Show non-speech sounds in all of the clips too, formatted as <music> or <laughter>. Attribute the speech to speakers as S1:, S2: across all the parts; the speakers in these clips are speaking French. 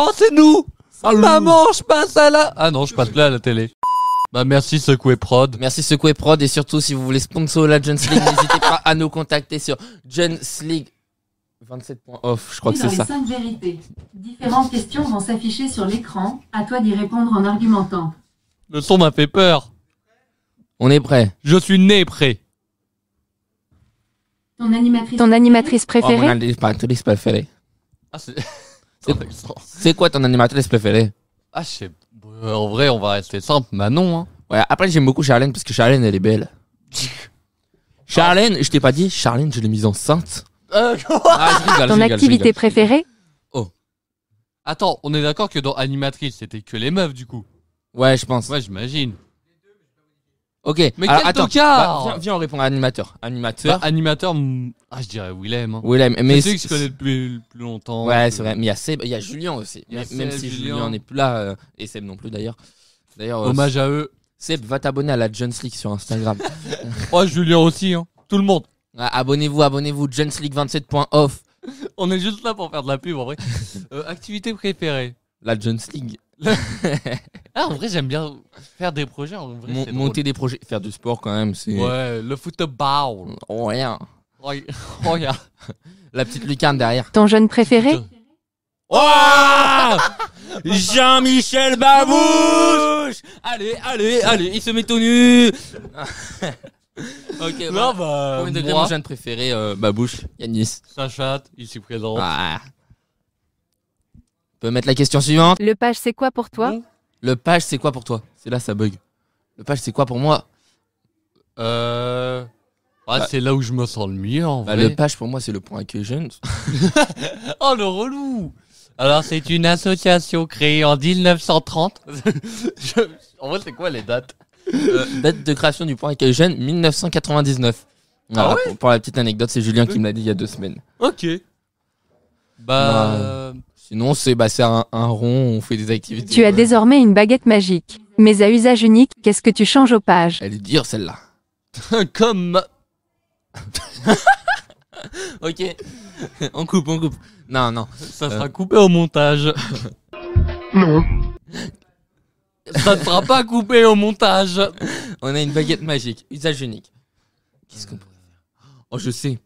S1: Oh, c'est nous Maman, je passe à la... Ah non, je passe là à la télé. Bah merci Secoué Prod. Merci Secoué Prod et surtout si vous voulez sponsor la Jen's League, n'hésitez pas à nous contacter sur Jen's League 27.off, je crois que c'est ça. Cinq vérités. Différentes questions vont s'afficher sur l'écran, à toi d'y répondre en argumentant.
S2: Le son m'a fait peur. On est prêt. Je suis né prêt. Ton animatrice, oh, préférée
S1: animatrice préférée. Ah, c'est... <laughs> C'est quoi ton animatrice préférée Ah, je euh, En vrai, on va rester simple. Manon, hein. Ouais, après j'aime beaucoup Charlène parce que Charlène elle est belle. <laughs> Charlène, je t'ai pas dit, Charlène, je l'ai mise enceinte. <laughs>
S2: Ah, ah, ton activité préférée Oh Attends, on est d'accord que dans Animatrice, c'était que les meufs, du coup. Ouais, je pense. Ouais, j'imagine. Ok. Mais Alors, tout cas bah, viens, viens, on répond animateur. Bah, animateur. animateur, mm,
S1: ah, je dirais Willem. hein. Willem, mais. C'est celui que se connais
S2: depuis plus longtemps. Ouais, c'est vrai. Mais il y a
S1: Seb, il y a Julien aussi. Même- si Julien. n'est plus là, euh, et Seb non plus d'ailleurs. D'ailleurs, euh, Hommage à eux. Seb, va t'abonner à la Jones League sur Instagram. <laughs> Oh, Julien aussi, hein. Tout le monde. abonnez-vous, abonnez-vous,
S2: Jones 27.off. <laughs> On est juste là pour faire de la pub en vrai. Euh, activité préférée.
S1: La Jones League. <laughs>
S2: Ah, en vrai, j'aime bien faire des projets. monter des
S1: projets, faire du sport quand même, Ouais,
S2: le football. Oh, rien. Oh,
S1: <laughs> oh La petite lucarne derrière. Ton jeune préféré oh <laughs> Jean-Michel Babouche Allez, allez, allez, il se met au nu
S2: Ok, bah, Combien de jeune
S1: préféré, euh, Babouche Yannis,
S2: Sacha, il présent
S1: peut mettre la question suivante. Le page, c'est quoi pour toi Le page, c'est quoi pour toi C'est là, ça bug. Le page, c'est
S2: quoi pour moi euh, ah, bah c'est là où je me sens le mieux en bah, Le page, pour moi, c'est le point accueil jeune. <laughs> <laughs> oh, le relou Alors, c'est une association créée en 1930. <laughs> En vrai, c'est quoi les dates euh,
S1: Date de création du point accueil jeune, 1999. pour, la petite anecdote, c'est Julien qui me l'a dit il y a deux semaines.
S2: Ok. bah... bah euh,
S1: Sinon, c'est bah, un, un rond, on fait des activités. Tu as désormais une baguette magique. Mais à usage unique, qu'est-ce que tu changes aux pages Elle est dure celle-là.
S2: <laughs> Comme.
S1: <laughs> ok. on coupe, on coupe. Non, non. Ça sera euh. coupé
S2: au montage. non. Ça
S1: ne sera pas coupé au montage. On a une baguette magique, usage unique. Qu'est-ce qu'on pourrait faire Oh, je sais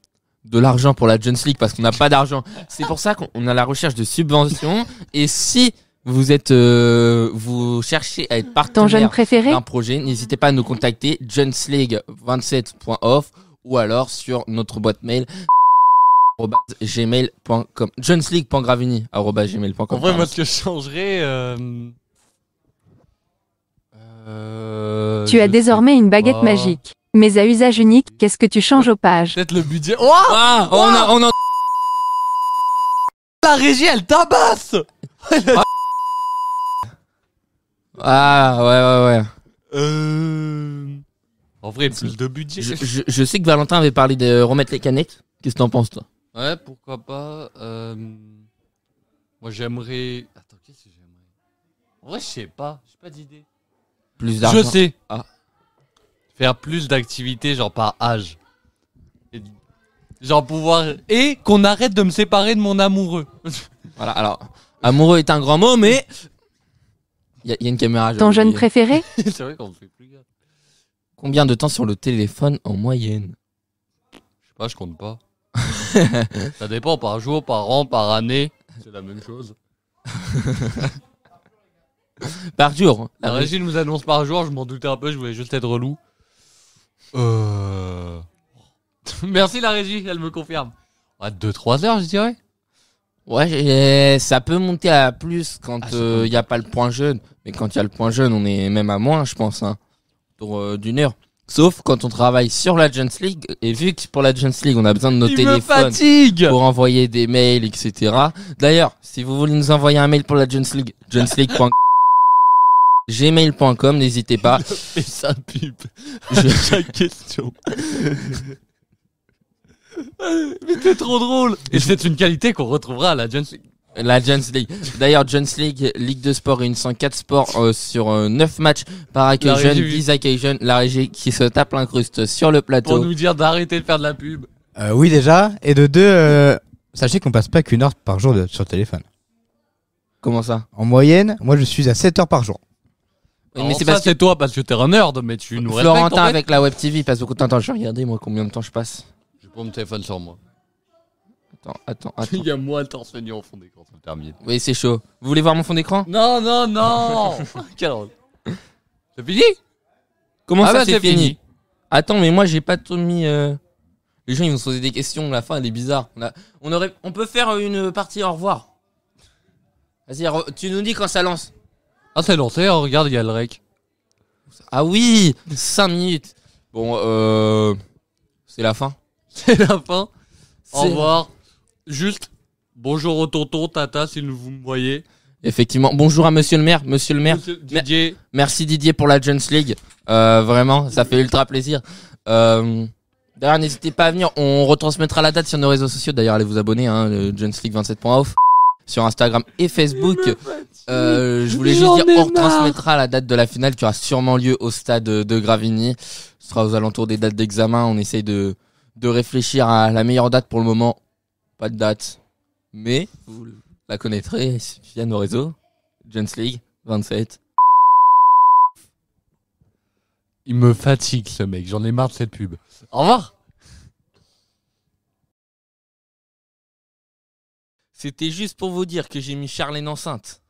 S1: de l'argent pour la Jones League parce qu'on n'a pas d'argent. C'est pour ça qu'on a la recherche de subventions. Et si vous êtes, euh, vous cherchez à être partenaire d'un projet, n'hésitez pas à nous contacter jonesleague27.off ou alors sur notre boîte mail gmail.com En vrai, moi, ce
S2: que je changerais... Euh, euh, tu as désormais une baguette bah, magique.
S1: Mais à usage unique, qu'est-ce que tu changes aux pages
S2: Peut-être le budget. Oh on, a, on La régie, elle tabasse ah.
S1: ah, ouais, ouais, ouais. Euh...
S2: En vrai, plus de budget. Je, sais
S1: que Valentin avait parlé de remettre les canettes. Qu'est-ce que t'en penses, toi
S2: Ouais, pourquoi pas. Euh... Moi, j'aimerais. Attends, qu'est-ce que j'aimerais En vrai, je sais pas. J'ai pas d'idée. Plus d'argent. Je sais. Ah. Faire plus d'activités, genre par âge. genre pouvoir. Et qu'on arrête de me séparer de mon amoureux. <laughs> voilà, alors, amoureux est un grand mot, mais. Il y, a une caméra. Ton jeune préféré <laughs> C'est vrai qu'on fait plus gaffe.
S1: Combien de temps sur le téléphone en moyenne
S2: Je sais pas, je compte pas. <laughs> Ça dépend par jour, par an, par année. C'est la même chose. par jour. La régie nous annonce par jour, je m'en doutais un peu, je voulais juste être relou. Euh. <laughs> Merci la régie, elle me confirme. À 2-3 heures, je dirais. Ouais, ça peut monter à plus
S1: quand il ah, n'y euh, a pas le point jeune. Mais quand il y a le point jeune, on est même à moins, je pense, hein, pour euh, d'une heure. Sauf quand on travaille sur la Jones League. Et vu que pour la Jones League, on a besoin de nos téléphones pour envoyer des mails, etc. D'ailleurs, si vous voulez nous envoyer un mail pour la Jones League, jonesleague.com gmail.com, n'hésitez pas. Et <laughs> ça pub. Je... Chaque <laughs> question. <laughs> Mais t'es trop drôle. Et c'est une qualité qu'on retrouvera à la Jones League. La Jones League. D'ailleurs, Jones League, Ligue de sport, et une 104 sports euh, sur 9 euh, matchs par occasion, 10 occasions. La régie qui se tape l'incruste sur le plateau. Pour nous
S2: dire d'arrêter de faire de la pub.
S1: Euh, oui, déjà. Et de deux, sachez qu'on passe pas qu'une heure par jour sur téléphone. Comment ça En moyenne, moi je suis à 7 heures par jour
S2: mais c'est ça, c'est toi parce que t'es un nerd, mais tu nous respectes. Florentin avec la
S1: Web TV passe beaucoup de Attends, je vais regarder moi combien de temps je passe.
S2: je pas mon téléphone sur moi.
S1: Attends, attends, attends. <laughs> Il
S2: y a moins de torse au en fond d'écran, c'est Oui, c'est
S1: chaud. Vous voulez voir mon fond d'écran Non, non,
S2: non <laughs> Quelle drôle. C'est fini
S1: Comment ah ça bah, c'est fini. Attends, mais moi j'ai pas tout mis. euh, Les gens ils vont se poser des questions. La fin elle est bizarre. On, aurait, on peut faire euh, une partie au revoir. Vas-y, tu nous dis quand ça lance.
S2: Ah, c'est lancé, hein, regarde, il y a le rec. Ah oui 5 minutes Bon,
S1: euh. C'est la fin. <laughs> C'est la fin.
S2: Au revoir. Juste, bonjour au tonton, tata, si vous me voyez.
S1: Effectivement. Bonjour à monsieur le maire. Monsieur le maire. Didier. Merci Didier pour la Jones League. Euh, vraiment, ça fait ultra plaisir. Euh, d'ailleurs, n'hésitez pas à venir. On retransmettra la date sur nos réseaux sociaux. D'ailleurs, allez vous abonner. Hein, League 27.off sur Instagram et Facebook. je euh, voulais juste dire, on retransmettra la date de la finale qui aura sûrement lieu au stade de Gravigny. Ce sera aux alentours des dates d'examen. On essaye de, de réfléchir à la meilleure date pour le moment. Pas de date. Mais vous la connaîtrez via nos réseaux.
S2: Jens League, 27. Il me fatigue ce mec, j'en ai marre de cette pub. Au revoir C'était juste pour vous dire que j'ai mis Charlène enceinte.